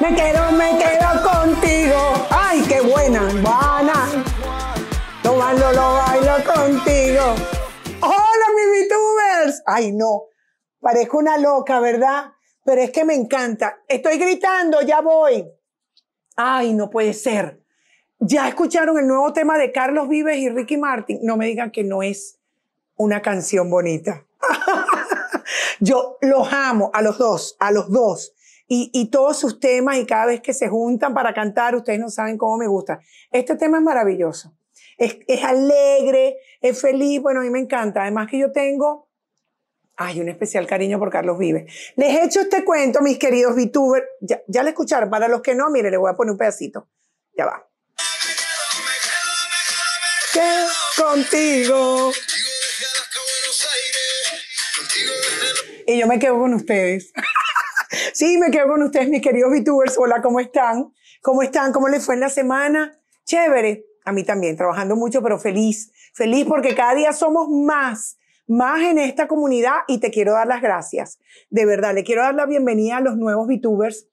Me quedo, me quedo contigo. Ay, qué buena, van Lo bailo, lo bailo contigo. Hola, mis VTubers. Ay, no. Parezco una loca, ¿verdad? Pero es que me encanta. Estoy gritando, ya voy. Ay, no puede ser. ¿Ya escucharon el nuevo tema de Carlos Vives y Ricky Martin? No me digan que no es una canción bonita. Yo los amo a los dos, a los dos. Y, todos sus temas y cada vez que se juntan para cantar, ustedes no saben cómo me gusta. Este tema es maravilloso. Es, alegre, es feliz, bueno, a mí me encanta. Además que yo tengo, ay, un especial cariño por Carlos Vives. Les he hecho este cuento, mis queridos VTubers. Ya, ya le escucharon, para los que no, mire, le voy a poner un pedacito. Ya va. quedo, contigo. Y yo me quedo con ustedes. sí, me quedo con ustedes, mis queridos VTubers. Hola, ¿cómo están? ¿Cómo están? ¿Cómo les fue en la semana? Chévere. A mí también, trabajando mucho, pero feliz. Feliz porque cada día somos más, más en esta comunidad y te quiero dar las gracias. De verdad, le quiero dar la bienvenida a los nuevos VTubers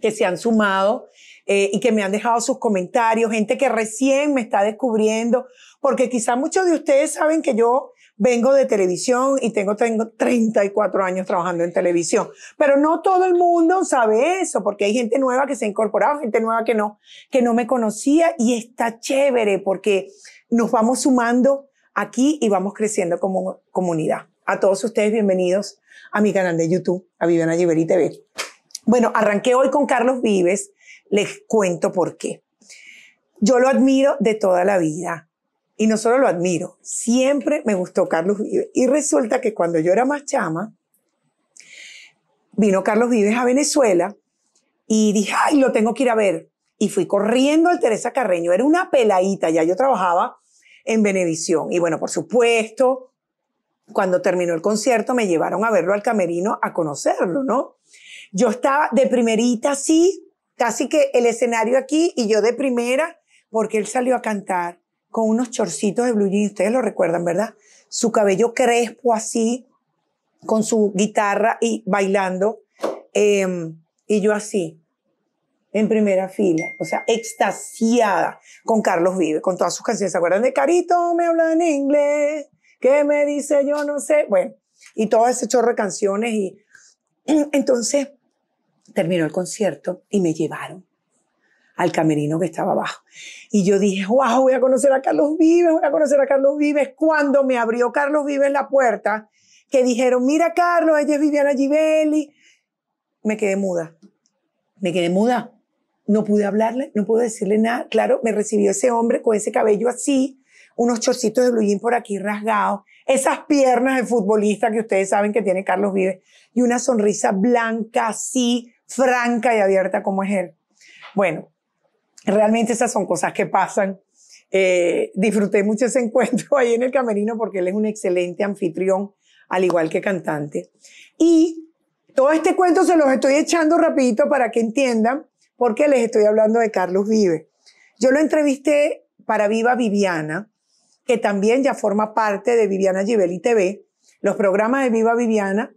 que se han sumado eh, y que me han dejado sus comentarios, gente que recién me está descubriendo, porque quizá muchos de ustedes saben que yo vengo de televisión y tengo, tengo 34 años trabajando en televisión, pero no todo el mundo sabe eso, porque hay gente nueva que se ha incorporado, gente nueva que no, que no me conocía y está chévere porque nos vamos sumando aquí y vamos creciendo como comunidad. A todos ustedes bienvenidos a mi canal de YouTube, a Viviana Giveri TV. Bueno, arranqué hoy con Carlos Vives, les cuento por qué. Yo lo admiro de toda la vida. Y no solo lo admiro, siempre me gustó Carlos Vives. Y resulta que cuando yo era más chama, vino Carlos Vives a Venezuela y dije, ay, lo tengo que ir a ver. Y fui corriendo al Teresa Carreño. Era una peladita, ya yo trabajaba en Benevisión. Y bueno, por supuesto, cuando terminó el concierto me llevaron a verlo al camerino a conocerlo, ¿no? Yo estaba de primerita así, casi que el escenario aquí y yo de primera, porque él salió a cantar con unos chorcitos de blue jeans, ustedes lo recuerdan, ¿verdad? Su cabello crespo así, con su guitarra y bailando, em, y yo así, en primera fila, o sea, extasiada con Carlos Vive, con todas sus canciones. ¿Se acuerdan de Carito? Me habla en inglés, ¿qué me dice? Yo no sé. Bueno, y todo ese chorro de canciones. Y entonces, terminó el concierto y me llevaron al camerino que estaba abajo. Y yo dije, wow, voy a conocer a Carlos Vives, voy a conocer a Carlos Vives. Cuando me abrió Carlos Vives la puerta, que dijeron, mira Carlos, ella es Viviana Givelli, me quedé muda. Me quedé muda. No pude hablarle, no pude decirle nada. Claro, me recibió ese hombre con ese cabello así, unos chorcitos de blujín por aquí rasgados, esas piernas de futbolista que ustedes saben que tiene Carlos Vives y una sonrisa blanca así, franca y abierta como es él. Bueno, realmente esas son cosas que pasan. Eh, disfruté mucho ese encuentro ahí en el camerino porque él es un excelente anfitrión, al igual que cantante. Y todo este cuento se los estoy echando rapidito para que entiendan por qué les estoy hablando de Carlos Vive. Yo lo entrevisté para Viva Viviana, que también ya forma parte de Viviana y TV. Los programas de Viva Viviana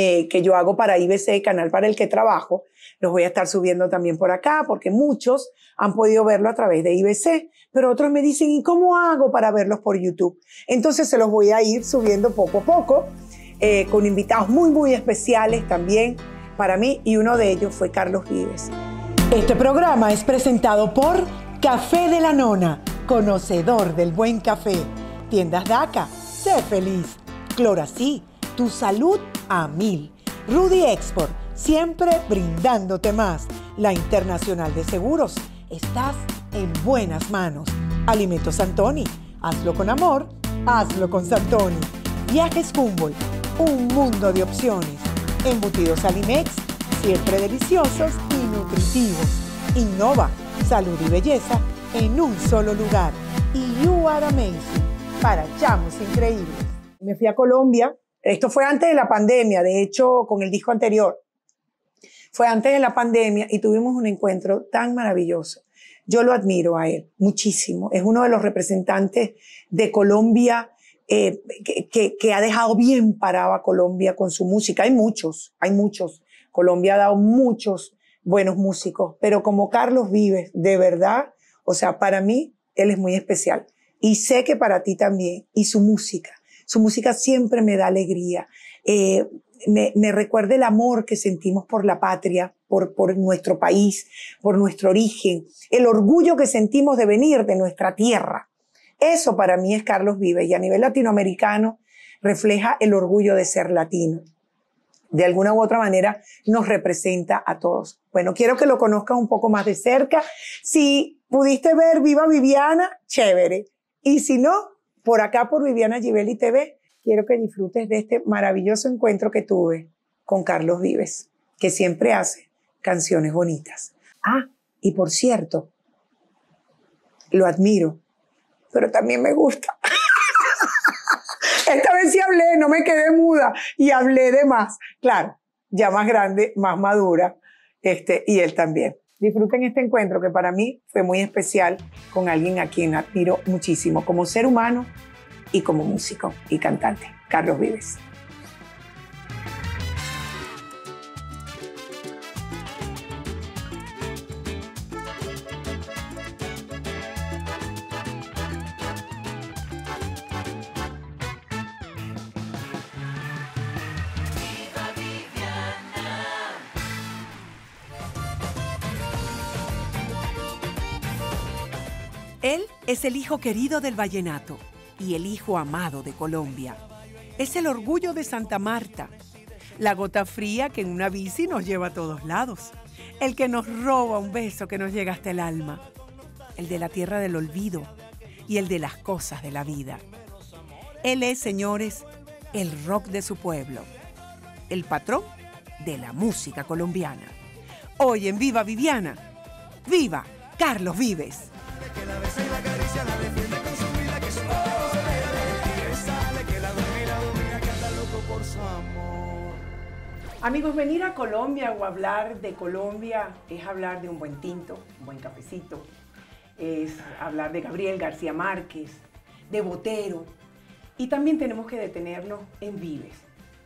eh, que yo hago para IBC, canal para el que trabajo. Los voy a estar subiendo también por acá porque muchos han podido verlo a través de IBC, pero otros me dicen, ¿y cómo hago para verlos por YouTube? Entonces se los voy a ir subiendo poco a poco eh, con invitados muy, muy especiales también para mí y uno de ellos fue Carlos Vives. Este programa es presentado por Café de la Nona, conocedor del buen café. Tiendas DACA, sé feliz. Clorací, tu salud a mil. Rudy Export, siempre brindándote más. La Internacional de Seguros, estás en buenas manos. Alimentos Santoni, hazlo con amor, hazlo con Santoni. Viajes Humboldt, un mundo de opciones. Embutidos Alimex, siempre deliciosos y nutritivos. Innova, salud y belleza en un solo lugar. Y You Are Amazing, para chamos increíbles. Me fui a Colombia esto fue antes de la pandemia, de hecho, con el disco anterior. Fue antes de la pandemia y tuvimos un encuentro tan maravilloso. Yo lo admiro a él muchísimo. Es uno de los representantes de Colombia eh, que, ha dejado bien parado a Colombia con su música. Hay muchos, hay muchos. Colombia ha dado muchos buenos músicos, pero como Carlos Vives, de verdad, o sea, para mí, él es muy especial. Y sé que para ti también. Y su música su música siempre me da alegría. Eh, me, recuerda el amor que sentimos por la patria, por, por nuestro país, por nuestro origen, el orgullo que sentimos de venir de nuestra tierra. Eso para mí es Carlos Vives y a nivel latinoamericano refleja el orgullo de ser latino. De alguna u otra manera nos representa a todos. Bueno, quiero que lo conozcas un poco más de cerca. Si pudiste ver Viva Viviana, chévere. Y si no, por acá, por Viviana Givelli TV. Quiero que disfrutes de este maravilloso encuentro que tuve con Carlos Vives, que siempre hace canciones bonitas. Ah, y por cierto, lo admiro, pero también me gusta. Esta vez sí hablé, no me quedé muda y hablé de más. Claro, ya más grande, más madura, este, y él también disfruten este encuentro que para mí fue muy especial con alguien a quien admiro muchísimo como ser humano y como músico y cantante, Carlos Vives. el hijo querido del vallenato y el hijo amado de Colombia. Es el orgullo de Santa Marta, la gota fría que en una bici nos lleva a todos lados, el que nos roba un beso que nos llega hasta el alma, el de la tierra del olvido y el de las cosas de la vida. Él es, señores, el rock de su pueblo, el patrón de la música colombiana. Hoy en Viva Viviana, viva Carlos Vives. Amigos, venir a Colombia o hablar de Colombia es hablar de un buen tinto, un buen cafecito, es hablar de Gabriel García Márquez, de Botero, y también tenemos que detenernos en Vives,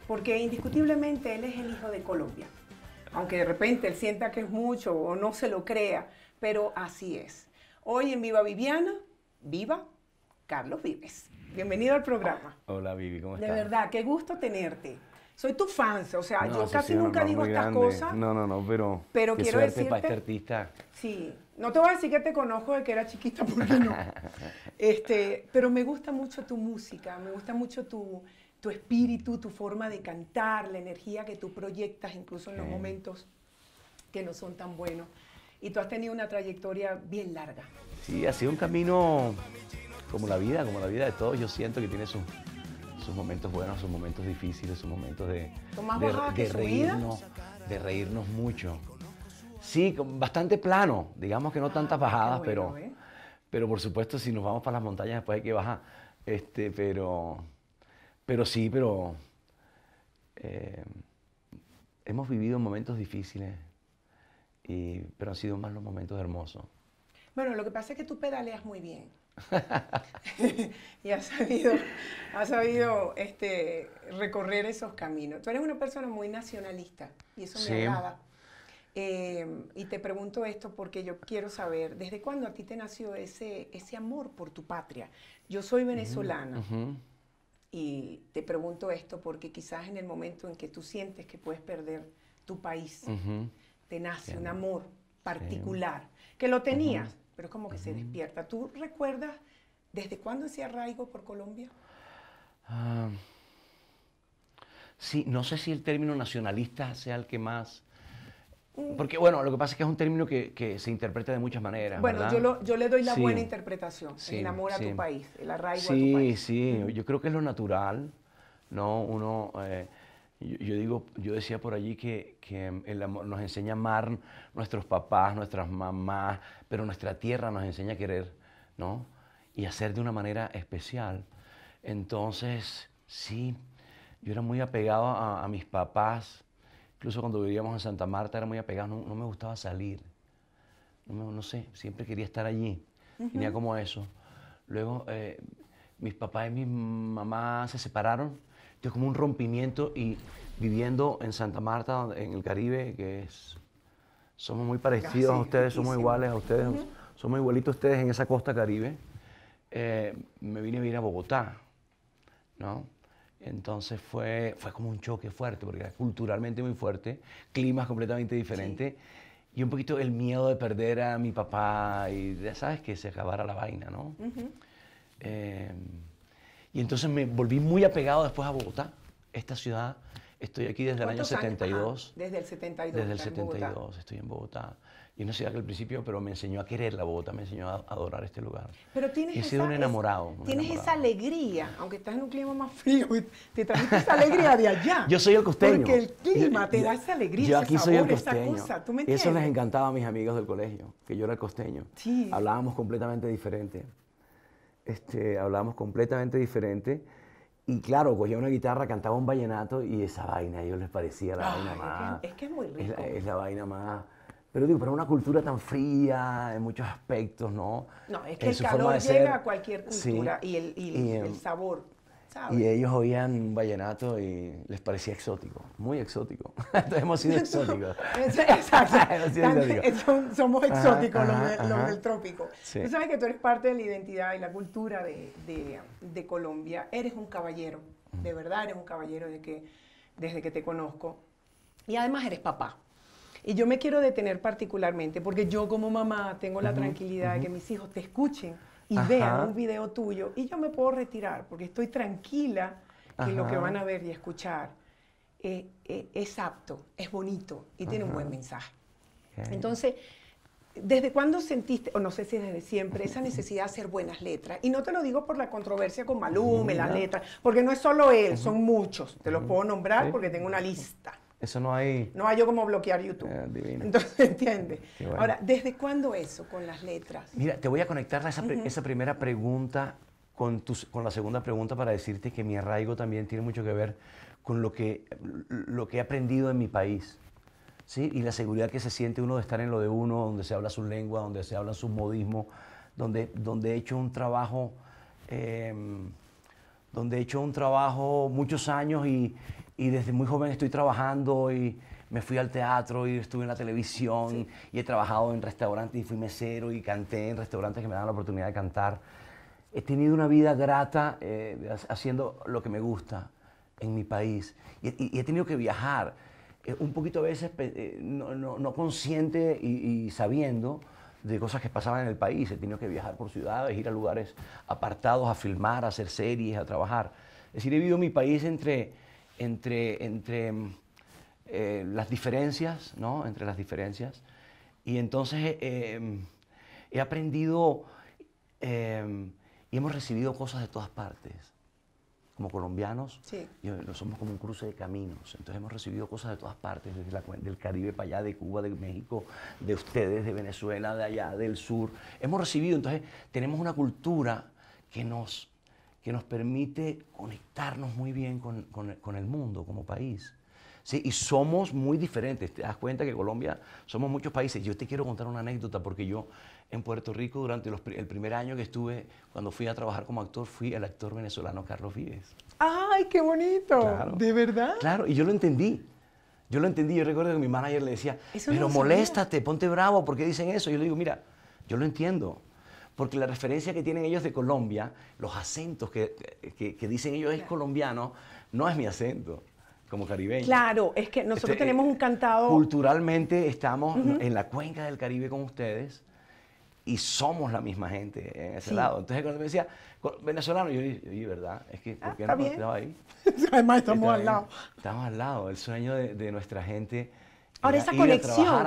porque indiscutiblemente él es el hijo de Colombia, aunque de repente él sienta que es mucho o no se lo crea, pero así es. Hoy en Viva Viviana, viva Carlos Vives. Bienvenido al programa. Hola Vivi, ¿cómo estás? De verdad, qué gusto tenerte. Soy tu fan, o sea, yo casi nunca digo estas cosas. No, no, no, pero pero quiero decirte para este artista. Sí, no te voy a decir que te conozco de que era chiquita porque no. este, pero me gusta mucho tu música, me gusta mucho tu tu espíritu, tu forma de cantar, la energía que tú proyectas incluso en los momentos que no son tan buenos y tú has tenido una trayectoria bien larga. Sí, ha sido un camino como la vida, como la vida de todos. Yo siento que tiene sus, momentos buenos, sus momentos difíciles, sus momentos de, de, reírnos, de reírnos mucho. Sí, bastante plano, digamos que no tantas ah, bajadas, pero, ¿eh? pero por supuesto si nos vamos para las montañas después hay que bajar. Este, pero, pero sí, pero eh, hemos vivido momentos difíciles, pero han sido más los momentos hermosos. Bueno, lo que pasa es que tú pedaleas muy bien. y has sabido, sabido este, recorrer esos caminos. Tú eres una persona muy nacionalista y eso me agrada. Eh, y te pregunto esto porque yo quiero saber, ¿desde cuándo a ti te nació ese, ese amor por tu patria? Yo soy venezolana. Y te pregunto esto porque quizás en el momento en que tú sientes que puedes perder tu país, nace un amor particular, que lo tenías, pero es como que se despierta. ¿Tú recuerdas desde cuándo se arraigo por Colombia? Ah, sí, no sé si el término nacionalista sea el que más... Mm. Porque, bueno, lo que pasa es que es un término que, se interpreta de muchas maneras. Bueno, Yo, le doy la buena interpretación, el amor a tu país, el arraigo a tu país. Sí, sí, yo creo que es lo natural, ¿no? Uno... Eh, yo, digo, yo decía por allí que, el amor nos enseña a amar nuestros papás, nuestras mamás, pero nuestra tierra nos enseña a querer, ¿no? Y hacer de una manera especial. Entonces, sí, yo era muy apegado a, mis papás. Incluso cuando vivíamos en Santa Marta era muy apegado, no, me gustaba salir. No, sé, siempre quería estar allí. Tenía como eso. Luego, eh, mis papás y mi mamá se separaron es como un rompimiento y viviendo en Santa Marta, en el Caribe, que es, somos muy parecidos a ustedes, somos iguales a ustedes, somos igualitos a ustedes en esa costa Caribe, eh, me vine a vivir a Bogotá, ¿no? Entonces fue, fue como un choque fuerte, porque era culturalmente muy fuerte, climas completamente diferente Y un poquito el miedo de perder a mi papá y ya sabes que se acabara la vaina, ¿no? Y entonces me volví muy apegado después a Bogotá, esta ciudad. Estoy aquí desde el año 72. desde el 72. Desde el 72, estoy en Bogotá. Y una ciudad que al principio, pero me enseñó a querer la Bogotá, me enseñó a adorar este lugar. Pero tienes He sido un enamorado. tienes esa alegría, aunque estás en un clima más frío, te trajiste esa alegría de allá. Yo soy el costeño. Porque el clima te da esa alegría, yo aquí soy el costeño. esa cosa. Eso les encantaba a mis amigos del colegio, que yo era el costeño. Sí. Hablábamos completamente diferente. Este, hablábamos completamente diferente. Y claro, cogía una guitarra, cantaba un vallenato y esa vaina, a ellos les parecía la vaina más. Es que es muy rico. Es la, vaina más. Pero digo, para una cultura tan fría en muchos aspectos, ¿no? No, es que el calor llega a cualquier cultura y, el, el, sabor. Y ellos oían un vallenato y les parecía exótico, muy exótico. Entonces hemos sido exóticos. Exacto. somos exóticos los, del trópico. Tú sabes que tú eres parte de la identidad y la cultura de, Colombia. Eres un caballero, de verdad eres un caballero de que, desde que te conozco. Y además eres papá. Y yo me quiero detener particularmente porque yo como mamá tengo la tranquilidad de que mis hijos te escuchen y vean un video tuyo y yo me puedo retirar porque estoy tranquila que lo que van a ver y escuchar eh, eh, es apto, es bonito y tiene un buen mensaje. Entonces, ¿desde cuándo sentiste, o no sé si desde siempre, esa necesidad de hacer buenas letras? Y no te lo digo por la controversia con Malume, las letras, porque no es solo él, son muchos. Te los puedo nombrar porque tengo una lista. Eso no hay... No hay yo como bloquear YouTube. Eh, Entonces, ¿entiendes? Ahora, ¿desde cuándo eso con las letras? Mira, te voy a conectar a esa, primera pregunta con, con la segunda pregunta para decirte que mi arraigo también tiene mucho que ver con lo que, lo que he aprendido en mi país. ¿sí? Y la seguridad que se siente uno de estar en lo de uno, donde se habla su lengua, donde se habla su modismo, donde, donde he hecho un trabajo em, donde he hecho un trabajo muchos años y, y desde muy joven estoy trabajando y me fui al teatro y estuve en la televisión y he trabajado en restaurantes y fui mesero y canté en restaurantes que me dan la oportunidad de cantar. He tenido una vida grata eh, haciendo lo que me gusta en mi país y, he tenido que viajar eh, un poquito a veces eh, no, no, no, consciente y sabiendo de cosas que pasaban en el país. He tenido que viajar por ciudades, ir a lugares apartados a filmar, a hacer series, a trabajar. Es decir, he vivido mi país entre, entre, eh, las diferencias, ¿no? Entre las diferencias. Y entonces eh, eh, he aprendido y hemos recibido cosas de todas partes como colombianos, sí. Eh, somos como un cruce de caminos. Entonces hemos recibido cosas de todas partes, desde la, del Caribe para allá, de Cuba, de México, de ustedes, de Venezuela, de allá, del sur. Hemos recibido, entonces tenemos una cultura que nos, que nos permite conectarnos muy bien con el mundo como país. ¿sí? Y somos muy diferentes. Te das cuenta que Colombia somos muchos países. Yo te quiero contar una anécdota porque yo en Puerto Rico durante el primer año que estuve, cuando fui a trabajar como actor, fui el actor venezolano Carlos Vives. ¡Ay, qué bonito! ¿De verdad? Claro, y yo lo entendí. Yo lo entendí, yo recuerdo que mi manager le decía, pero moléstate, ponte bravo, porque dicen eso? yo le digo, mira, yo lo entiendo, porque la referencia que tienen ellos de Colombia, los acentos que, dicen ellos es colombiano, no es mi acento como caribeños. Claro, es que nosotros este, eh, tenemos un cantado... Culturalmente estamos en la cuenca del Caribe con ustedes y somos la misma gente en ese lado. Entonces cuando me decía, venezolano, yo dije, ¿verdad? Es que, ¿por ah, qué ah, no estaba ahí? Además estamos al lado. Estamos al lado, el sueño de nuestra gente Ahora, esa conexión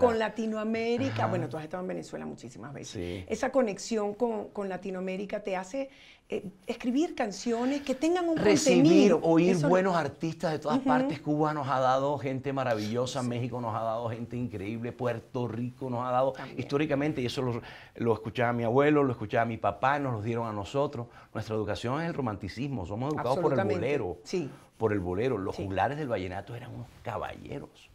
con, Latinoamérica, bueno, tú has estado en Venezuela muchísimas veces, esa conexión con, Latinoamérica te hace eh, escribir canciones que tengan un Recibir, oír buenos artistas de todas partes. Cuba nos ha dado gente maravillosa, México nos ha dado gente increíble, Puerto Rico nos ha dado históricamente, y eso lo, lo, escuchaba mi abuelo, lo escuchaba mi papá, nos lo dieron a nosotros. Nuestra educación es el romanticismo, somos educados por el bolero. Sí por el bolero. Los del vallenato eran unos caballeros.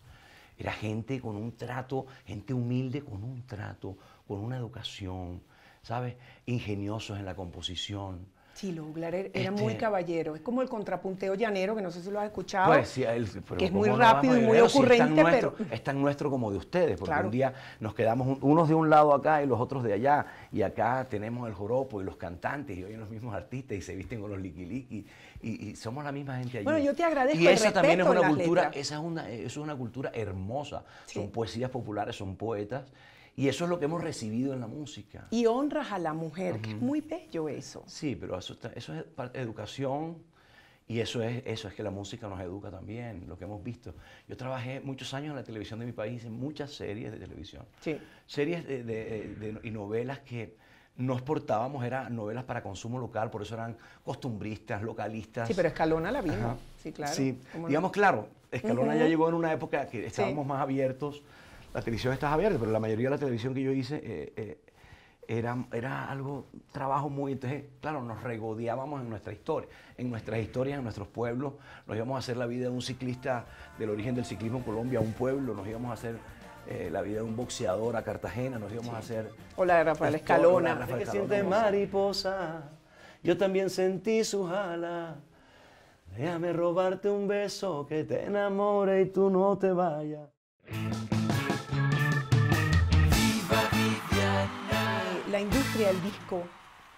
Era gente con un trato, gente humilde con un trato, con una educación, ¿sabes? Ingeniosos en la composición, lo Juglar e-, era muy este caballero. Es como el contrapunteo llanero, que no sé si lo has escuchado. Pues, sí, el, es muy rápido y muy es tan nuestro como de ustedes, porque un día nos quedamos unos de un lado acá y los otros de allá. Y acá tenemos el joropo y los cantantes y hoy los mismos artistas y se visten con los liquiliqui. Y, y, somos la misma gente allí. Bueno, yo te agradezco. Y esa también es una cultura, esa es una, eh, es una cultura hermosa. Son poesías populares, son poetas y eso es lo que hemos recibido en la música. Y honras a la mujer, que es muy bello eso. Sí, pero eso, es educación y eso es, eso es que la música nos educa también, lo que hemos visto. Yo trabajé muchos años en la televisión de mi país, en muchas series de televisión. Sí. Series de, de, y novelas que no exportábamos, eran novelas para consumo local, por eso eran costumbristas, localistas. Sí, pero Escalona la vino. Sí, claro. Sí, digamos, claro, Escalona ya llegó en una época que estábamos más abiertos la televisión está abierta, pero la mayoría de la televisión que yo hice eh, eh, era, era algo, trabajo muy, entonces, claro, nos regodeábamos en nuestra historia, en nuestras historias, en nuestros pueblos, nos íbamos a hacer la vida de un ciclista del origen del ciclismo en Colombia, un pueblo, nos íbamos a hacer eh, la vida de un boxeador a Cartagena, nos íbamos a hacer... hola la Rafael Escalona. mariposa, yo también sentí su jala. Déjame robarte un beso que te enamore y tú no te vayas. la industria del disco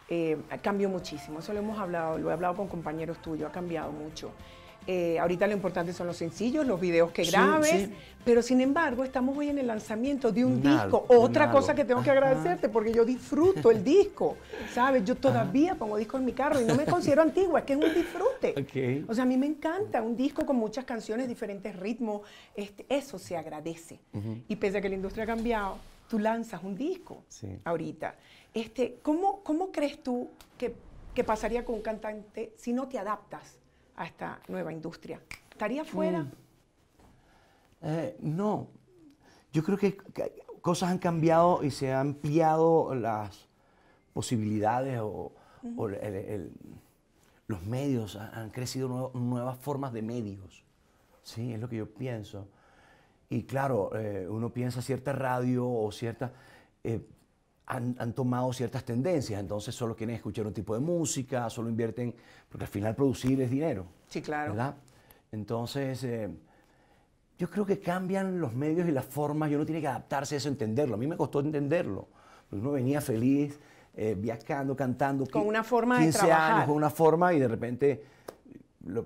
eh, cambió muchísimo, eso lo hemos hablado, lo he hablado con compañeros tuyos, ha cambiado mucho. Eh, ahorita lo importante son los sencillos, los videos que grabes, pero sin embargo estamos hoy en el lanzamiento de un disco. Otra cosa que tengo que agradecerte, porque yo disfruto el disco, ¿sabes? Yo todavía pongo disco en mi carro y no me considero antigua, es que es un disfrute. O sea, a mí me encanta un disco con muchas canciones, diferentes ritmos, este, eso se agradece. Y pese a que la industria ha cambiado, tú lanzas un disco ahorita. Este, ¿cómo, crees tú que, pasaría con un cantante si no te adaptas a esta nueva industria? ¿Estaría fuera? Mm. Eh, no. Yo creo que, cosas han cambiado y se han ampliado las posibilidades o, los medios, han, crecido nuevas formas de medios. Sí, es lo que yo pienso. Y claro, eh, uno piensa cierta radio o cierta... Eh, han, tomado ciertas tendencias, entonces solo quieren escuchar un tipo de música, solo invierten, porque al final producir es dinero. Sí, claro. ¿verdad? Entonces, eh, yo creo que cambian los medios y las formas, y uno tiene que adaptarse a eso, entenderlo. A mí me costó entenderlo, porque uno venía feliz, viajando, cantando. Con una forma años, con una forma, y de repente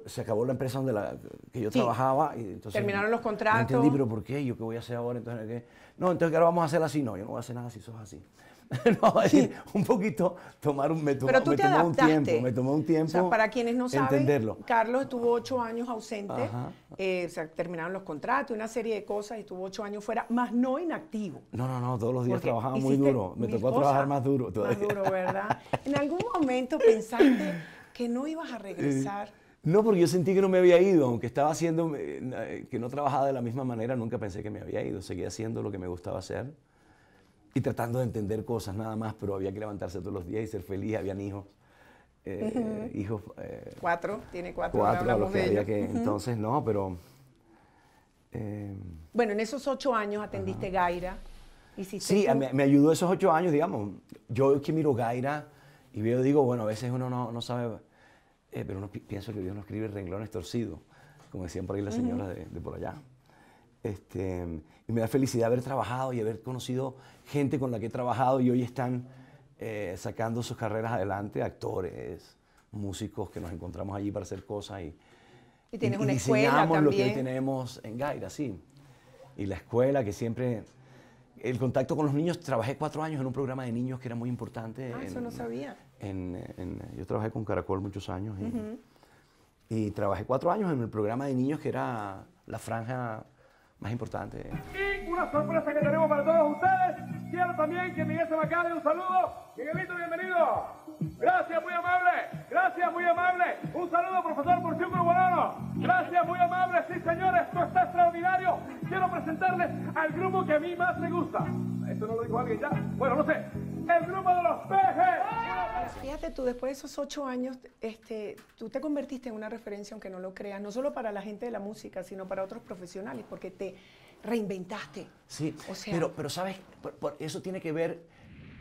se acabó la empresa donde la, que yo trabajaba. Y entonces Terminaron los contratos. No entendí, pero ¿por qué? ¿Yo qué voy a hacer ahora? Entonces, ¿qué? No, entonces ahora vamos a hacer así. No, yo no voy a hacer nada si sos así. no, es un poquito tomar un, me, tomó un tiempo, me tomó un tiempo. para quienes no saben, Carlos estuvo ocho años ausente, eh, terminaron los contratos, una serie de cosas, y estuvo ocho años fuera, más no inactivo. No, no, no, todos los días trabajaba muy duro, me tocó trabajar más duro todavía. Más duro, ¿verdad? ¿En algún momento pensaste que no ibas a eh, regresar? No, porque yo sentí que no me había ido, aunque estaba haciendo, eh, eh, que no trabajaba de la misma manera, nunca pensé que me había ido. Seguía haciendo lo que me gustaba hacer y tratando de entender cosas nada más, pero había que levantarse todos los días y ser feliz, habían hijos. Eh, hijos. cuatro, tiene cuatro. Cuatro, los que entonces no, pero. bueno, en esos ocho años atendiste Gaira. sí, me, ayudó esos ocho años, digamos. Yo es que miro Gaira y veo, digo, bueno, a veces uno no, no sabe eh, pero no pienso que Dios no escribe renglones torcidos, como decían por ahí las señoras de, por allá. Este, y me da felicidad haber trabajado y haber conocido gente con la que he trabajado y hoy están eh, sacando sus carreras adelante, actores, músicos que nos encontramos allí para hacer cosas y, y tienes una escuela también. lo que tenemos en Gaira, sí. Y la escuela que siempre el contacto con los niños, trabajé cuatro años en un programa de niños que era muy importante. Ah, eso no sabía yo trabajé con Caracol muchos años y, trabajé cuatro años en el programa de niños que era la franja más importante. Y una sorpresa que tenemos para todos ustedes. Quiero también que Miguel se me un saludo. Miguelito, bienvenido. Gracias, muy amable. Gracias, muy amable. Un saludo, profesor grupo Guarano. Gracias, muy amable. Sí, señores, esto está extraordinario. Quiero presentarles al grupo que a mí más me gusta. Esto no lo dijo alguien ya. Bueno, no sé el grupo de los pejes. Fíjate tú, después de esos ocho años, este, tú te convertiste en una referencia, aunque no lo creas, no solo para la gente de la música, sino para otros profesionales, porque te reinventaste. Sí, pero, pero sabes, eso tiene que ver,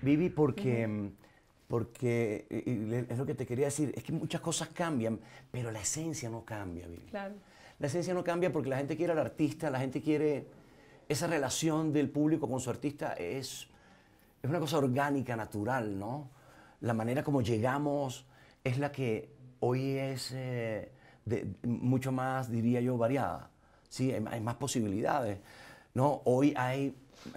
Vivi, porque... Mm, porque eh, es lo que te quería decir, es que muchas cosas cambian, pero la esencia no cambia, Vivi. Claro. La esencia no cambia porque la gente quiere al artista, la gente quiere esa relación del público con su artista es es una cosa orgánica, natural, ¿no? La manera como llegamos es la que hoy es eh, de, mucho más, diría yo, variada. Sí, hay, más posibilidades. ¿no? Hoy hay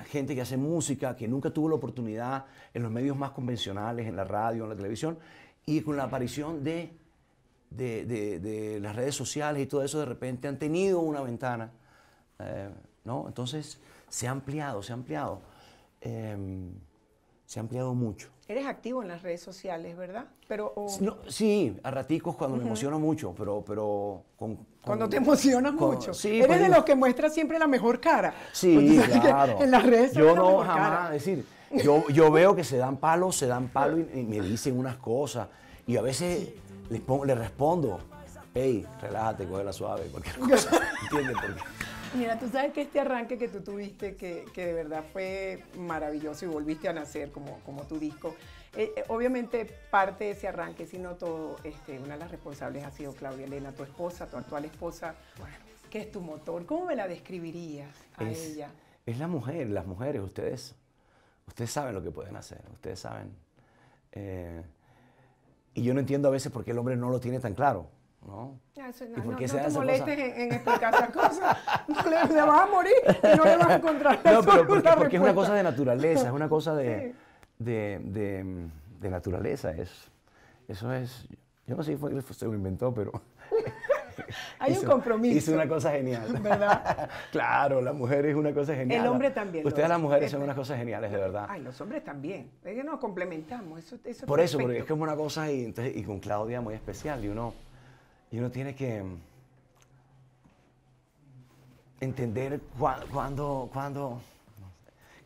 gente que hace música que nunca tuvo la oportunidad en los medios más convencionales, en la radio, en la televisión, y con la aparición de, las redes sociales y todo eso, de repente han tenido una ventana, eh, ¿no? Entonces se ha ampliado, se ha ampliado. Em, se ha ampliado mucho. Eres activo en las redes sociales, ¿verdad? Pero, no, sí, a raticos cuando me emociono mucho, pero... pero con, cuando te emocionas mucho. Sí, Eres de los que muestra siempre la mejor cara. Sí, claro. En las redes Yo no, jamás. decir, yo, yo veo que se dan palos, se dan palos y, me dicen unas cosas. Y a veces les, pongo, respondo, hey, relájate, coge la suave, cualquier cosa. ¿Entiendes? qué? Mira, tú sabes que este arranque que tú tuviste, que, de verdad fue maravilloso y volviste a nacer como, como tu disco, eh, eh, obviamente parte de ese arranque, si no todo, este, una de las responsables ha sido Claudia Elena, tu esposa, tu actual esposa, ¿Qué que es tu motor. ¿Cómo me la describirías a ella? Es la mujer, las mujeres, ustedes, ustedes saben lo que pueden hacer, ustedes saben. Eh, y yo no entiendo a veces por qué el hombre no lo tiene tan claro. No. Eso, no, no, no te molestes en, explicar esas cosas. le, vas a morir y no le vas a encontrar. No, pero porque, es una cosa de naturaleza, es una cosa de, de, de, naturaleza. Es, eso es. Yo no sé si usted lo inventó, pero. Hay un compromiso. Hizo una cosa genial. ¿Verdad? claro, la mujer es una cosa genial. El hombre también. Ustedes, las mujeres, son unas cosas geniales, de verdad. Ay, los hombres también. Es que nos complementamos. Eso, eso Por eso, porque es como una cosa, y, y con Claudia muy especial, y uno y uno tiene que mm, entender cuándo, cuándo,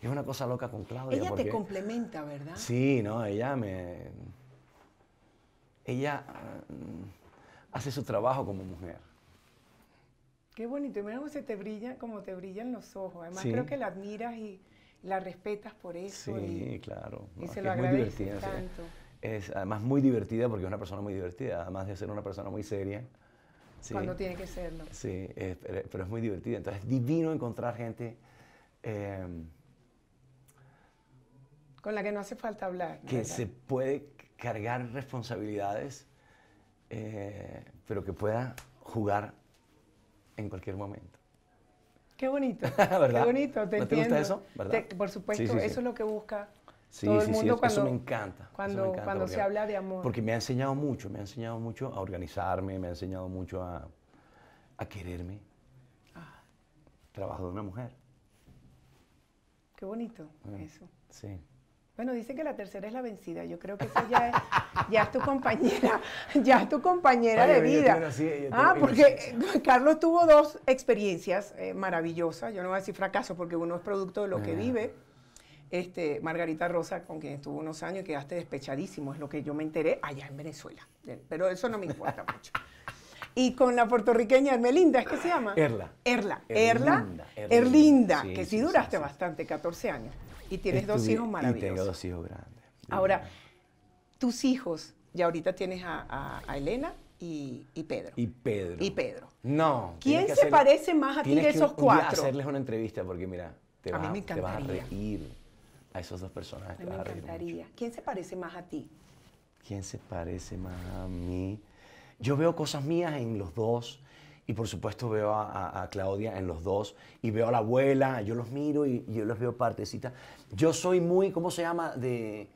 es una cosa loca con Claudia. Ella te complementa, ¿verdad? Sí, no, ella me, ella mm, hace su trabajo como mujer. Qué bonito, y mira cómo se te brilla, como te brillan los ojos. Además creo que la admiras y la respetas por eso. Sí, claro. y se lo agradece tanto es además muy divertida porque es una persona muy divertida, además de ser una persona muy seria. Cuando tiene que serlo. Sí, pero es muy divertida. Entonces es divino encontrar gente. Eh, con la que no hace falta hablar. Que se puede cargar responsabilidades, eh, pero que pueda jugar en cualquier momento. Qué bonito. Qué bonito, te ¿No entiendo. te gusta eso? por supuesto, eso es lo que busca Sí, sí, sí, eso me encanta. Cuando, cuando se habla de amor. Porque me ha enseñado mucho, me ha enseñado mucho a organizarme, me ha enseñado mucho a, quererme. Ah. Trabajo de una mujer. Qué bonito eso. Sí. Bueno, dicen que la tercera es la vencida. Yo creo que eso ya es, ya tu compañera, ya es tu compañera de vida. ah, porque Carlos tuvo dos experiencias eh, maravillosas. Yo no voy a decir fracaso porque uno es producto de lo que ah. vive este, Margarita Rosa, con quien estuvo unos años y quedaste despechadísimo, es lo que yo me enteré allá en Venezuela. Eh, pero eso no me importa mucho. Y con la puertorriqueña Ermelinda, ¿es que se llama? Erla. Erla. Erla. Erlinda, que si duraste bastante, 14 años. Y tienes dos hijos maravillosos. Y tengo dos hijos grandes. Ahora, tus hijos, ya ahorita tienes a, Elena y, Pedro. Y Pedro. Y Pedro. No. ¿Quién se parece más a ti de esos cuatro? a hacerles una entrevista porque, mira, te, a te vas a reír a esos dos personas. Me encantaría. ¿Quién se parece más a ti? ¿Quién se parece más a mí? Yo veo cosas mías en los dos y por supuesto veo a, Claudia en los dos y veo a la abuela, yo los miro y, yo los veo partecitas. Yo soy muy, ¿cómo se llama? De,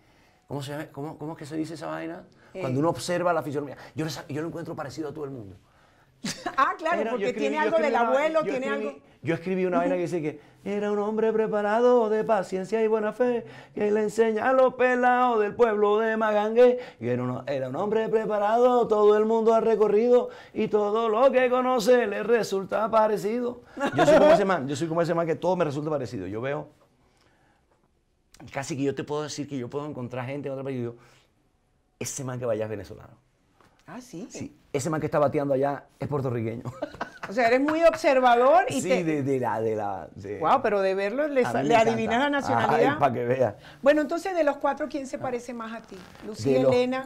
¿cómo, se ¿Cómo, cómo es que se dice esa vaina? Eh. Cuando uno observa la fisionomía, yo, yo lo encuentro parecido a todo el mundo. ah, claro, porque tiene algo del abuelo, tiene algo... Yo escribí una vaina que dice que era un hombre preparado de paciencia y buena fe, que le enseña a los pelados del pueblo de Magangue. Y era un, era un hombre preparado, todo el mundo ha recorrido y todo lo que conoce le resulta parecido. Yo soy como ese man, yo soy como ese man que todo me resulta parecido. Yo veo, casi que yo te puedo decir que yo puedo encontrar gente en otro país yo digo, ese man que vaya venezolano. Ah, sí. Sí, ese man que está bateando allá es puertorriqueño. O sea, eres muy observador y te... Sí, de la, de la... Wow, pero de verlo le, adivinas la nacionalidad. para que veas. Bueno, entonces, de los cuatro, ¿quién se parece más a ti? ¿Lucía, Elena,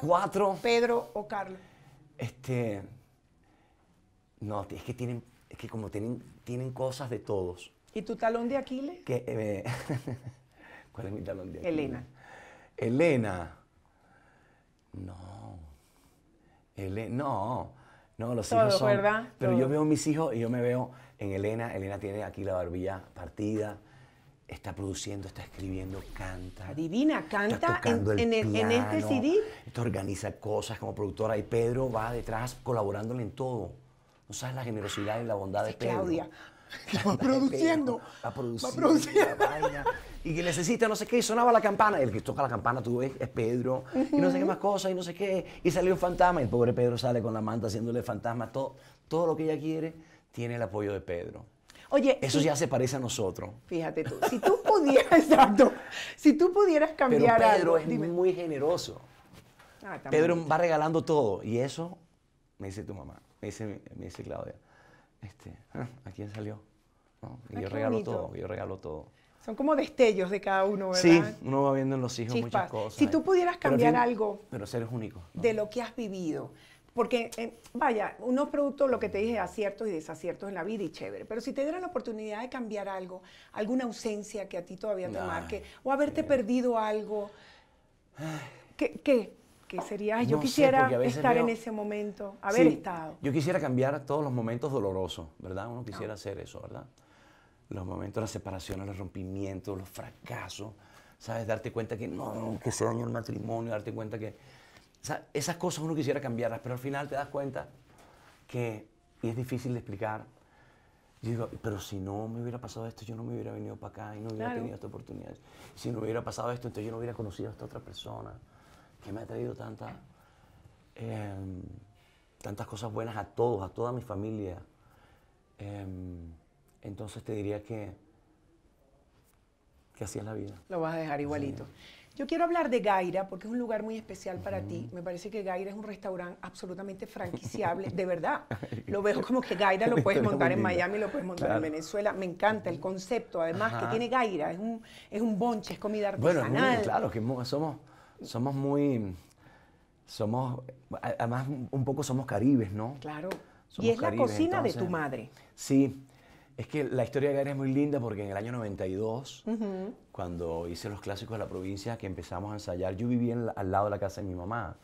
Pedro o Carlos? Este... No, es que tienen... Es que como tienen, tienen cosas de todos. ¿Y tu talón de Aquiles? Eh, ¿Cuál es mi talón de Aquiles? Elena. Elena. No no, no, los hijos son. Pero yo veo a mis hijos y yo me veo en Elena. Elena tiene aquí la barbilla partida. Está produciendo, está escribiendo, canta. Divina, canta en, el este CD. Esto organiza cosas como productora y Pedro va detrás colaborándole en todo. No sabes la generosidad y la bondad de Pedro. que va produciendo. va produciendo. y que necesita no sé qué, sonaba la campana. el que toca la campana, tú ves, es Pedro. Y no sé qué más cosas, y no sé qué. Y salió un fantasma. Y el pobre Pedro sale con la manta haciéndole fantasma. Todo, todo lo que ella quiere tiene el apoyo de Pedro. Oye, eso ya se parece a nosotros. Fíjate tú, si tú pudieras, si tú pudieras cambiar Pero Pedro es muy generoso. Ah, Pedro va regalando todo y eso me dice tu mamá, me dice, me dice Claudia este, ah, ¿a quién salió? yo regalo todo, yo regalo todo. Son como destellos de cada uno, ¿verdad? Sí, uno va viendo en los hijos muchas cosas. Si tú pudieras cambiar algo... Pero seres De lo que has vivido. Porque, eh, vaya, unos productos, lo que te dije, aciertos y desaciertos en la vida y chévere. Pero si te dieran la oportunidad de cambiar algo, alguna ausencia que a ti todavía te marque, o haberte eh. perdido algo, ¿qué, ¿qué? que sería, yo quisiera estar en ese momento, haber estado. Yo quisiera cambiar todos los momentos dolorosos, ¿verdad? Uno quisiera hacer eso, ¿verdad? Los momentos, la separación, los rompimientos, los fracasos, ¿sabes? Darte cuenta que no, que se dañó el matrimonio, darte cuenta que... esas cosas uno quisiera cambiarlas, pero al final te das cuenta que, y es difícil de explicar, yo digo, pero si no me hubiera pasado esto, yo no me hubiera venido para acá y no hubiera tenido esta oportunidad. Si no hubiera pasado esto, entonces yo no hubiera conocido a esta otra persona que me ha traído tantas em, tantas cosas buenas a todos, a toda mi familia. Em, entonces te diría que, que así es la vida. Lo vas a dejar igualito. Yo quiero hablar de Gaira porque es un lugar muy especial para ti. Me parece que Gaira es un restaurante absolutamente franquiciable, de verdad. Lo veo como que Gaira lo puedes montar en Miami, lo puedes montar en Venezuela. Me encanta el concepto, además, que tiene Gaira. Es un, es un bonche, es comida artesanal. Bueno, claro, que somos somos muy, somos, además un poco somos caribes, ¿no? Claro. Somos y es la cocina de tu madre. Sí. Es que la historia de Gary es muy linda porque en el año 92, cuando hice los clásicos de la provincia que empezamos a ensayar, yo vivía al lado de la casa de mi mamá.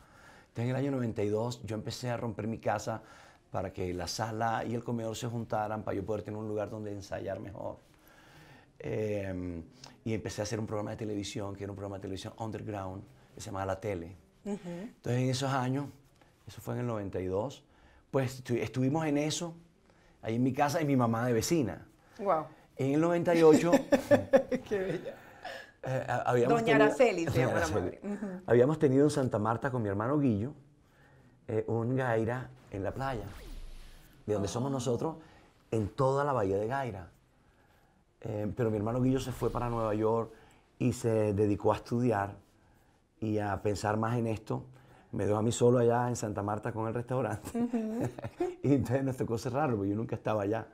Entonces en el año 92 yo empecé a romper mi casa para que la sala y el comedor se juntaran para yo poder tener un lugar donde ensayar mejor. Em, y empecé a hacer un programa de televisión, que era un programa de televisión underground, que se llamaba La Tele. Entonces en esos años, eso fue en el 92, pues estuvimos en eso, ahí en mi casa y mi mamá de vecina. Wow. En el 98... Eh, eh, habíamos Doña Araceli, Habíamos tenido en Santa Marta con mi hermano Guillo eh, un gaira en la playa, de donde somos ah. nosotros, en toda la bahía de Gaira. pero mi hermano Guillo se fue para Nueva York y se dedicó a estudiar y a pensar más en esto. Me dio a mí solo allá en Santa Marta con el restaurante. y entonces nos tocó cerrarlo, porque yo nunca estaba allá.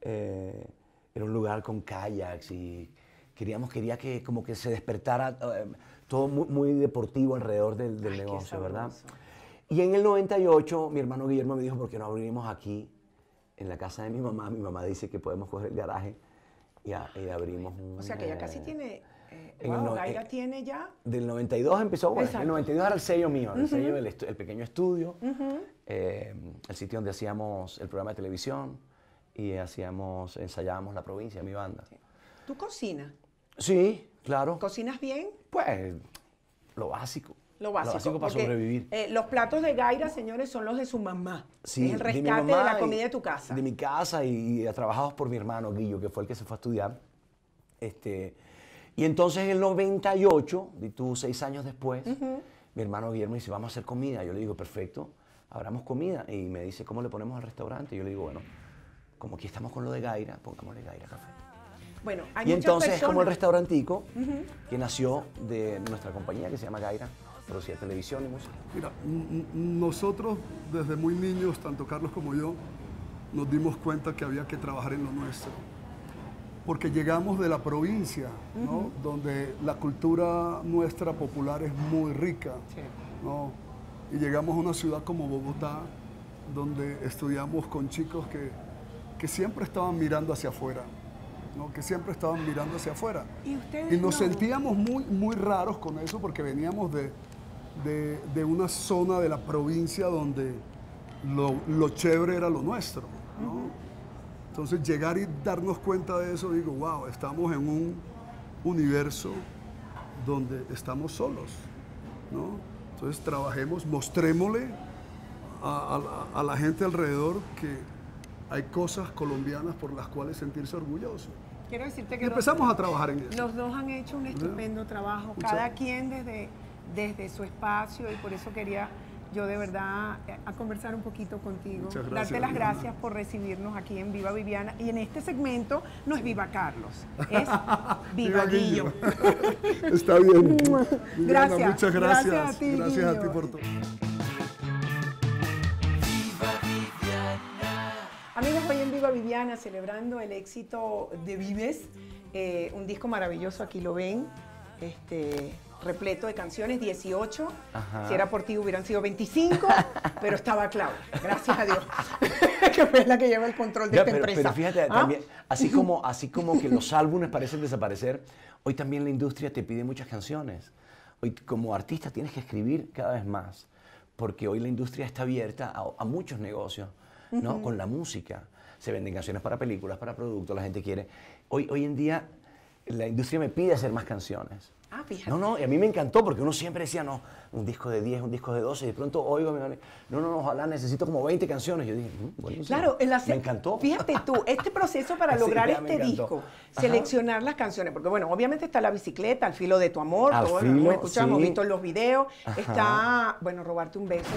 Eh, era un lugar con kayaks y queríamos, quería que como que se despertara eh, todo muy, deportivo alrededor del, negocio, ¿verdad? Y en el 98 mi hermano Guillermo me dijo, ¿por qué no abrimos aquí en la casa de mi mamá? Mi mamá dice que podemos coger el garaje y, abrimos O sea que ya casi tiene eh, wow, Gaira eh, tiene ya. Del 92 empezó, bueno, el 92 era el sello mío, el sello el pequeño estudio, eh, el sitio donde hacíamos el programa de televisión y hacíamos, ensayábamos la provincia, mi banda. ¿Tú cocinas? Sí, claro. ¿Cocinas bien? Pues lo básico. Lo básico, lo básico para sobrevivir. los platos de Gaira, señores, son los de su mamá. Sí, es el rescate de, la comida de tu casa. De mi casa y, y, trabajados por mi hermano Guillo, que fue el que se fue a estudiar. Este, y entonces en el 98, y tú seis años después, mi hermano Guillermo dice, vamos a hacer comida. Yo le digo, perfecto, abramos comida. Y me dice, ¿cómo le ponemos al restaurante? Y yo le digo, bueno, como aquí estamos con lo de Gaira, pongámosle Gaira Café. Bueno, y entonces es como el restaurantico que nació de nuestra compañía que se llama Gaira, producía televisión y música. Mira, nosotros desde muy niños, tanto Carlos como yo, nos dimos cuenta que había que trabajar en lo nuestro porque llegamos de la provincia, donde la cultura nuestra popular es muy rica. Y llegamos a una ciudad como Bogotá, donde estudiamos con chicos que, que siempre estaban mirando hacia afuera. ¿no? que siempre estaban mirando hacia afuera. Y, nos sentíamos muy, muy raros con eso porque veníamos de, de, una zona de la provincia donde lo, chévere era lo nuestro. ¿no? Entonces llegar y darnos cuenta de eso, digo, wow, estamos en un universo donde estamos solos, ¿no? Entonces trabajemos, mostrémosle a, la gente alrededor que hay cosas colombianas por las cuales sentirse orgulloso. Quiero decirte que... empezamos a trabajar en eso. Los dos han hecho un estupendo trabajo, cada quien desde, desde su espacio y por eso quería yo de verdad eh, a conversar un poquito contigo. gracias, Darte las gracias por recibirnos aquí en Viva Viviana. Y en este segmento no es Viva Carlos, es Viva Guillo. Está bien. gracias. Muchas gracias. Gracias a ti, gracias a ti por todo. Amigos, hoy en Viva Viviana celebrando el éxito de Vives, eh, un disco maravilloso, aquí lo ven. Este, repleto de canciones, 18. Si era por ti hubieran sido 25, pero estaba claro gracias a Dios, que es la que lleva el control de esta empresa. Pero fíjate, ¿Ah? así, como, así como que los álbumes parecen desaparecer, hoy también la industria te pide muchas canciones. Hoy como artista tienes que escribir cada vez más, porque hoy la industria está abierta a, muchos negocios, ¿no? Con la música. Se venden canciones para películas, para productos, la gente quiere. Hoy, hoy en día la industria me pide hacer más canciones. Ah, no, no, y a mí me encantó porque uno siempre decía, no, un disco de 10, un disco de 12, y de pronto oigo, no, no, no, ojalá necesito como 20 canciones. Yo dije, mm, bueno, claro, sí, me encantó. Fíjate tú, este proceso para lograr este disco, seleccionar las canciones, porque bueno, obviamente está la bicicleta, al filo de tu amor, todo, lo escuchamos, visto en los videos, está, bueno, robarte un beso.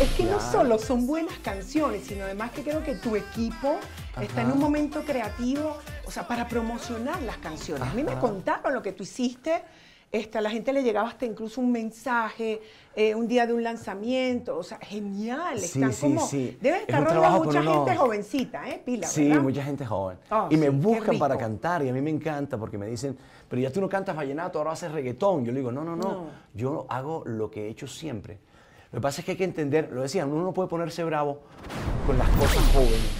Es que no solo son buenas canciones, sino además que creo que tu equipo está en un momento creativo, o sea, para promocionar las canciones. A mí me contaron lo que tú hiciste. Este, a la gente le llegaba hasta incluso un mensaje, eh, un día de un lanzamiento, o sea, genial. Están como, sí. estar mucha gente jovencita, ¿eh? Pila, sí, mucha gente joven. Oh, y me buscan para cantar y a mí me encanta porque me dicen, pero ya tú no cantas vallenato, ahora haces reggaetón. Yo le digo, no, no, no. yo hago lo que he hecho siempre lo que pasa es que hay que entender, lo decía, uno no puede ponerse bravo con las cosas jóvenes,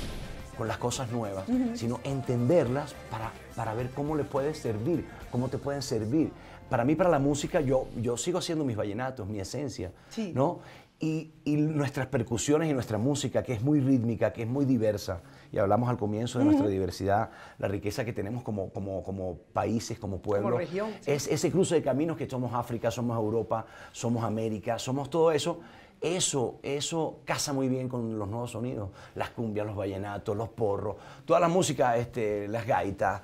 con las cosas nuevas, sino entenderlas para, para ver cómo le puede servir, cómo te pueden servir. Para mí, para la música, yo, yo sigo haciendo mis vallenatos, mi esencia, ¿no? y, nuestras percusiones y nuestra música, que es muy rítmica, que es muy diversa, y hablamos al comienzo de nuestra diversidad, la riqueza que tenemos como, como, países, como pueblos, es ese cruce de caminos que somos África, somos Europa, somos América, somos todo eso, eso, eso casa muy bien con los nuevos sonidos, las cumbias, los vallenatos, los porros, toda la música, este, las gaitas.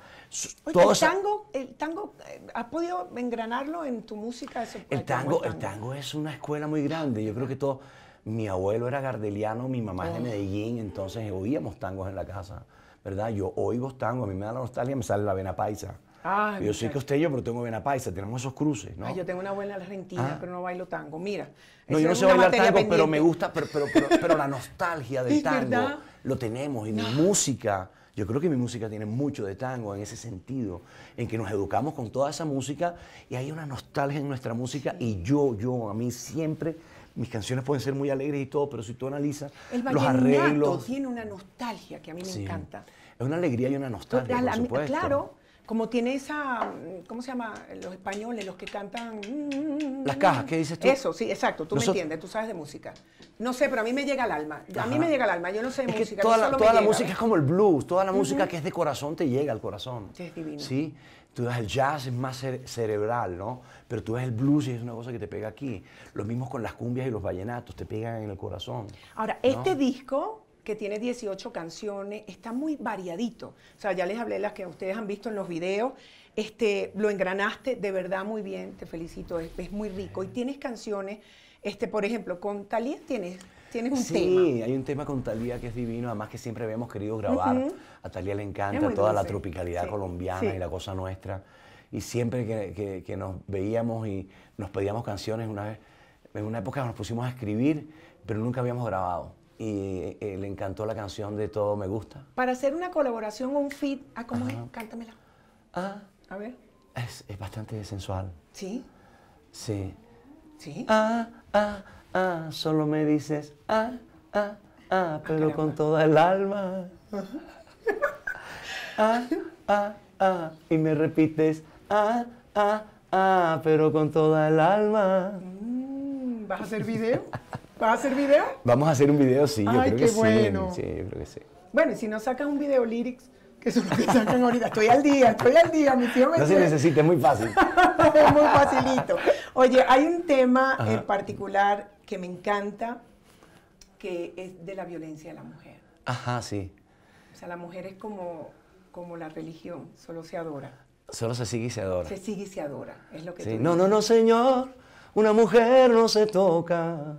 todo el, tango, el tango, eh, ¿has podido engranarlo en tu música? el, tango, el tango, es una escuela muy grande. Yo creo que todo, mi abuelo era gardeliano, mi mamá es de oh. Medellín, entonces oíamos tangos en la casa, ¿verdad? Yo oigo tangos, a mí me da la nostalgia, me sale la vena paisa. Ay, yo y yo pero tengo buena paisa, tenemos esos cruces, ¿no? yo tengo una buena argentina, ah. pero no bailo tango. Mira. yo no sé bailar tango, pero me gusta, pero, pero, pero, la nostalgia del tango lo tenemos y mi música. Yo creo que mi música tiene mucho de tango en ese sentido, en que nos educamos con toda esa música y hay una nostalgia en nuestra música y yo, yo, a mí siempre mis canciones pueden ser muy alegres y todo, pero si tú analizas los arreglos. tiene una nostalgia que a mí me encanta. Es una alegría y una nostalgia. Claro, como tiene esa, mm, ¿cómo se llama? Los españoles, los que cantan... Mm, las cajas, ¿qué dices tú? Eso, sí, exacto, tú me entiendes, tú sabes de música. No sé, pero a mí me llega al alma, a mí me llega al alma, yo no sé de música. toda, la, música es como el blues, toda la música que es de corazón te llega al corazón. Es divino. Sí, tú ves el jazz es más cerebral, ¿no? Pero tú ves el blues y es una cosa que te pega aquí. Lo mismo con las cumbias y los vallenatos, te pegan en el corazón. Ahora, este disco que tiene 18 canciones, está muy variadito. O sea, ya les hablé las que ustedes han visto en los videos. Este, lo engranaste de verdad muy bien, te felicito, es, muy rico. Y tienes canciones, este, por ejemplo, con Talía tienes Tienes un tema. Sí, hay un tema con Talía que es divino, además que siempre habíamos querido grabar. A Talía le encanta toda la tropicalidad colombiana y la cosa nuestra. Y siempre que, que, nos veíamos y nos pedíamos canciones, una vez, en una época nos pusimos a escribir, pero nunca habíamos grabado y eh, le encantó la canción de Todo Me Gusta. Para hacer una colaboración, un feed, ¿a ¿cómo es? Cántamela. Ah. A ver. Es, bastante sensual. ¿Sí? Sí. ¿Sí? Ah, ah, ah, solo me dices ah, ah, ah, ah pero con toda el alma. ah, ah, ah, y me repites ah, ah, ah, pero con toda el alma. Mm, ¿Vas a hacer video? ¿Va a hacer video? Vamos a hacer un video, sí, yo Ay, creo qué que bueno. sí. creo que sí. Bueno, y si no sacas un video lyrics, que son es lo que sacan ahorita. Estoy al día, estoy al día, mi tío me No se necesita, es muy fácil. es muy facilito. Oye, hay un tema en eh, particular que me encanta, que es de la violencia de la mujer. Ajá, sí. O sea, la mujer es como, como la religión, solo se adora. Solo se sigue y se adora. Se sigue y se adora, es lo que sí. No, no, no, señor, una mujer no se toca.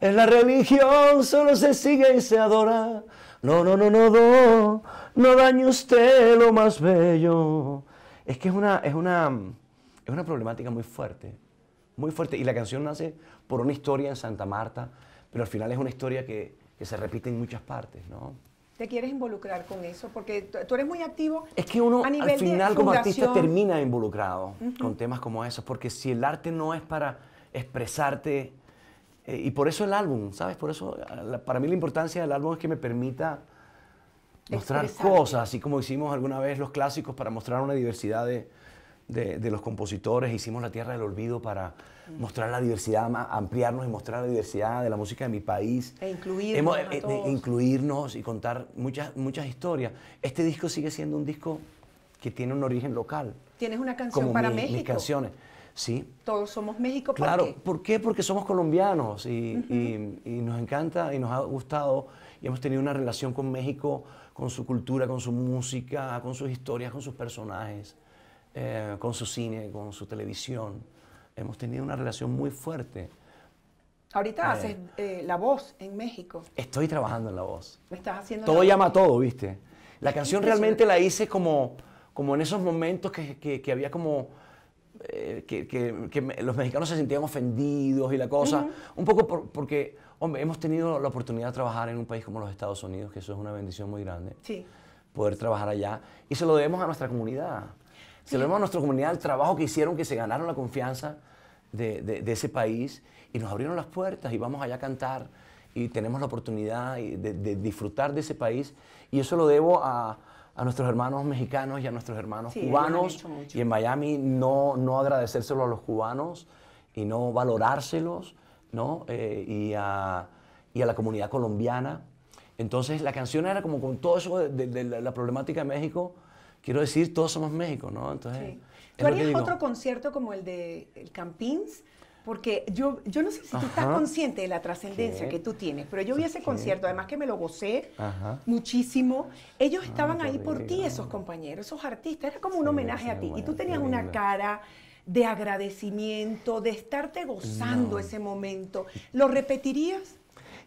En la religión solo se sigue y se adora. No, no, no, no, no, no dañe usted lo más bello. Es que es una, es una, es una problemática muy fuerte, muy fuerte. Y la canción nace por una historia en Santa Marta, pero al final es una historia que, que se repite en muchas partes, ¿no? ¿Te quieres involucrar con eso? Porque tú eres muy activo. Es que uno a nivel al final como artista termina involucrado con temas como esos, porque si el arte no es para expresarte eh, y por eso el álbum, ¿sabes? Por eso, para mí la importancia del álbum es que me permita mostrar cosas, así como hicimos alguna vez los clásicos para mostrar una diversidad de, de, los compositores, hicimos La Tierra del Olvido para mostrar la diversidad, ampliarnos y mostrar la diversidad de la música de mi país. E incluirnos. Eh, eh, incluirnos y contar muchas, muchas historias. Este disco sigue siendo un disco que tiene un origen local. Tienes una canción para México. Mis canciones. Sí. Todos somos México. claro, ¿por qué? Porque somos colombianos y, nos encanta y nos ha gustado y hemos tenido una relación con México, con su cultura, con su música, con sus historias, con sus personajes, eh, con su cine, con su televisión. Hemos tenido una relación muy fuerte. Ahorita eh. haces eh, la voz en México. Estoy trabajando en la voz. ¿Me estás haciendo. Todo llama a todo, viste. La canción realmente la hice como, como en esos momentos que había como eh, que, los mexicanos se sentían ofendidos y la cosa. Un poco porque, hombre, hemos tenido la oportunidad de trabajar en un país como los Estados Unidos, que eso es una bendición muy grande. Sí. Poder trabajar allá. Y se lo debemos a nuestra comunidad. Se lo debemos a nuestra comunidad, el trabajo que hicieron, que se ganaron la confianza de, de, ese país y nos abrieron las puertas y vamos allá a cantar y tenemos la oportunidad de, de disfrutar de ese país. Y eso lo debo a, a nuestros hermanos mexicanos y a nuestros hermanos cubanos. Y en Miami no, no agradecérselo a los cubanos y no valorárselos, ¿no? Eh, y, a, la comunidad colombiana. Entonces la canción era como con todo eso de, la problemática de México. Quiero decir, todos somos México, ¿no? Entonces, ¿Tú harías otro concierto como el de el Campins? Porque yo, yo no sé si tú estás consciente de la trascendencia que tú tienes, pero yo vi ese concierto, además que me lo gocé muchísimo. Ellos ah, estaban ahí por ti, esos compañeros, esos artistas. Era como un homenaje a ti. y tú tenías una cara de agradecimiento, de estarte gozando ese momento. ¿Lo repetirías?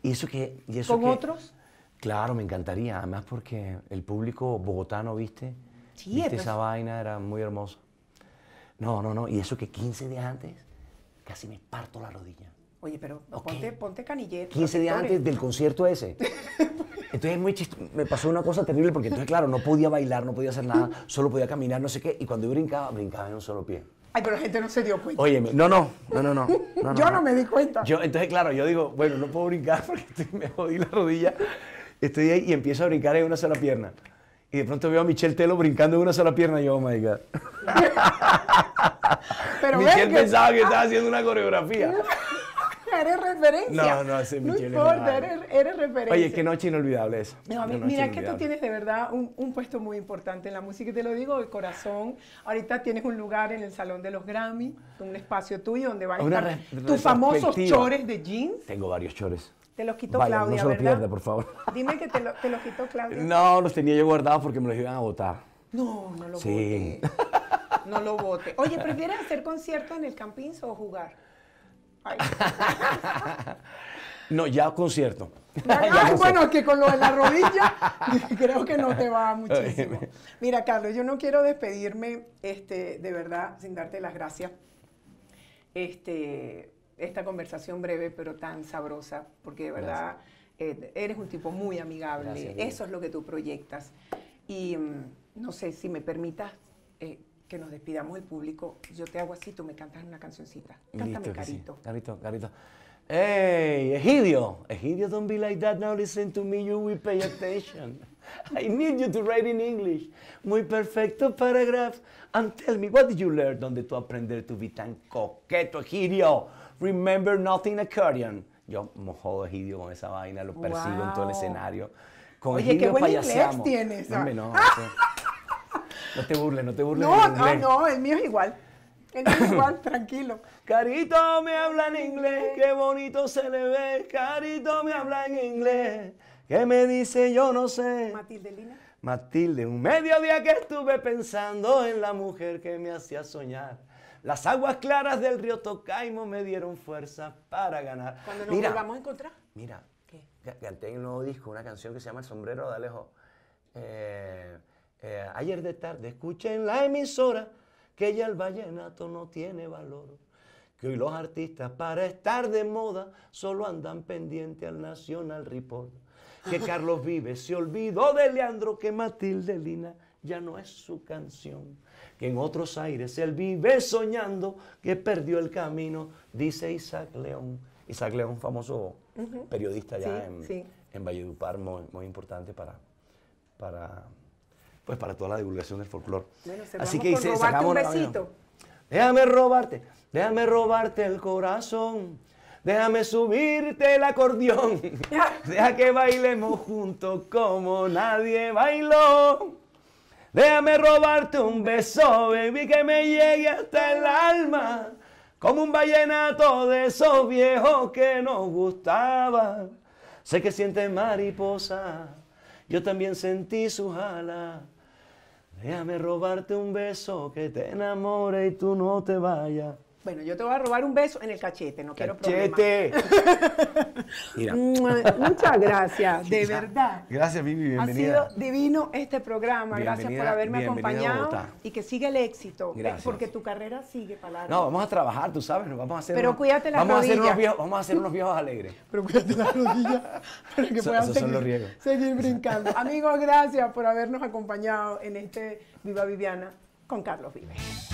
¿Y eso que, ¿Con otros? Claro, me encantaría. Además porque el público bogotano, ¿viste? ¿Viste esa vaina? Era muy hermoso. No, no, no. Y eso que 15 días antes casi me parto la rodilla. Oye, pero ponte, ponte canillete. 15 días antes del concierto ese. Entonces muy me pasó una cosa terrible porque entonces, claro, no podía bailar, no podía hacer nada, solo podía caminar, no sé qué, y cuando yo brincaba, brincaba en un solo pie. Ay, pero la gente no se dio cuenta. Oye, no, no, no, no, no. yo no, me di cuenta. Yo, entonces, claro, yo digo, bueno, no puedo brincar porque me jodí la rodilla, estoy ahí y empiezo a brincar en una sola pierna. Y de pronto veo a Michelle Telo brincando en una sola pierna y yo, oh my God. Pero Michelle que... pensaba que estaba haciendo una coreografía. eres referencia. No, no, es No importa, eres, eres, referencia. Oye, qué noche inolvidable eso. No, mira que tú tienes de verdad un, puesto muy importante en la música, y te lo digo de corazón. Ahorita tienes un lugar en el Salón de los Grammy, un espacio tuyo donde va a estar tus famosos chores de jeans. Tengo varios chores. Te los quitó Claudia, no se pierda, por favor. Dime que te, lo, los quitó Claudia. No, los tenía yo guardados porque me los iban a botar. No, no los sí. no lo vote. Oye, ¿prefieres hacer concierto en el Campins o jugar? No, ya concierto. bueno, es que con lo de la rodilla creo que no te va muchísimo. Mira, Carlos, yo no quiero despedirme, este, de verdad, sin darte las gracias. Este, esta conversación breve, pero tan sabrosa, porque de verdad eh, eres un tipo muy amigable. Eso es lo que tú proyectas. Y mm, no sé si me permitas eh, que nos despidamos del público, yo te hago así, tú me cantas una cancioncita. Cántame, Carito. Carito, Carito. Hey, Egidio, Egidio, don't be like that now. Listen to me, you will pay attention. I need you to write in English. Muy perfecto paragraph. And tell me, what did you learn? ¿Dónde tú aprender to be tan coqueto, Egidio? Remember nothing accordion. Yo mojo Egidio con esa vaina, lo persigo en todo el escenario. Con Oye, Egidio qué buen inglés tienes. Ah. No te burles, no te burles. No, no, no, el mío es igual. El mío es igual, tranquilo. Carito me habla en inglés, qué bonito se le ve. Carito me habla en inglés, qué me dice yo no sé. Matilde Lina. Matilde, un mediodía que estuve pensando en la mujer que me hacía soñar. Las aguas claras del río Tocaimo me dieron fuerza para ganar. Cuando nos mira, volvamos a encontrar. Mira, ¿Qué? canté en un nuevo disco una canción que se llama El sombrero de Alejo. Eh, eh, ayer de tarde escuché en la emisora que ya el vallenato no tiene valor. Que hoy los artistas para estar de moda solo andan pendiente al Nacional Report. Que Carlos Vives se olvidó de Leandro, que Matilde Lina ya no es su canción. Que en otros aires él vive soñando que perdió el camino, dice Isaac León. Isaac León, famoso periodista ya en, en, Valledupar, muy, muy importante para, para pues para toda la divulgación del folclore. Así que hice, sacamos un Déjame robarte, déjame robarte el corazón. Déjame subirte el acordeón. Deja que bailemos juntos como nadie bailó. Déjame robarte un beso, baby, que me llegue hasta el alma. Como un vallenato de esos viejos que nos gustaban. Sé que sientes mariposa, yo también sentí su alas, Déjame robarte un beso que te enamore y tú no te vayas. Bueno, yo te voy a robar un beso en el cachete, no quiero ¡Cachete! Mira. Mm, muchas gracias, de verdad. Gracias, Vivi, bienvenida. Ha sido divino este programa. gracias por haberme acompañado y que siga el éxito. Gracias. Porque tu carrera sigue para adelante. No, vamos a trabajar, tú sabes, nos vamos a hacer. Pero cuídate las vamos viejos, Vamos a hacer unos viejos alegres. Pero cuídate las rodillas para que puedas puedan seguir, seguir brincando. Amigos, gracias por habernos acompañado en este Viva Viviana con Carlos Vives.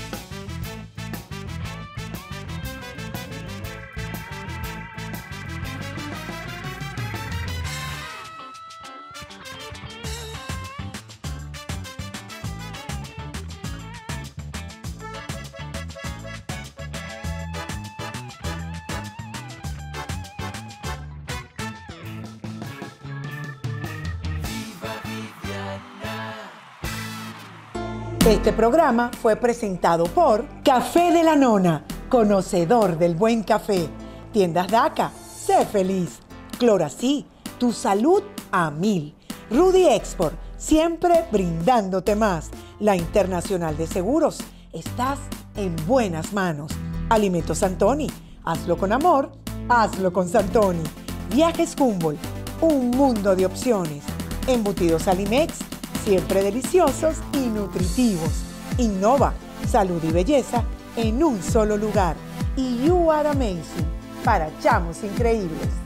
Este programa fue presentado por Café de la Nona, conocedor del buen café. Tiendas DACA, sé feliz. Clorací, tu salud a mil. Rudy Export, siempre brindándote más. La Internacional de Seguros, estás en buenas manos. Alimentos Santoni, hazlo con amor, hazlo con Santoni. Viajes Humboldt, un mundo de opciones. Embutidos Alimex, siempre deliciosos y nutritivos. Innova, salud y belleza en un solo lugar. Y You Are Amazing para chamos increíbles.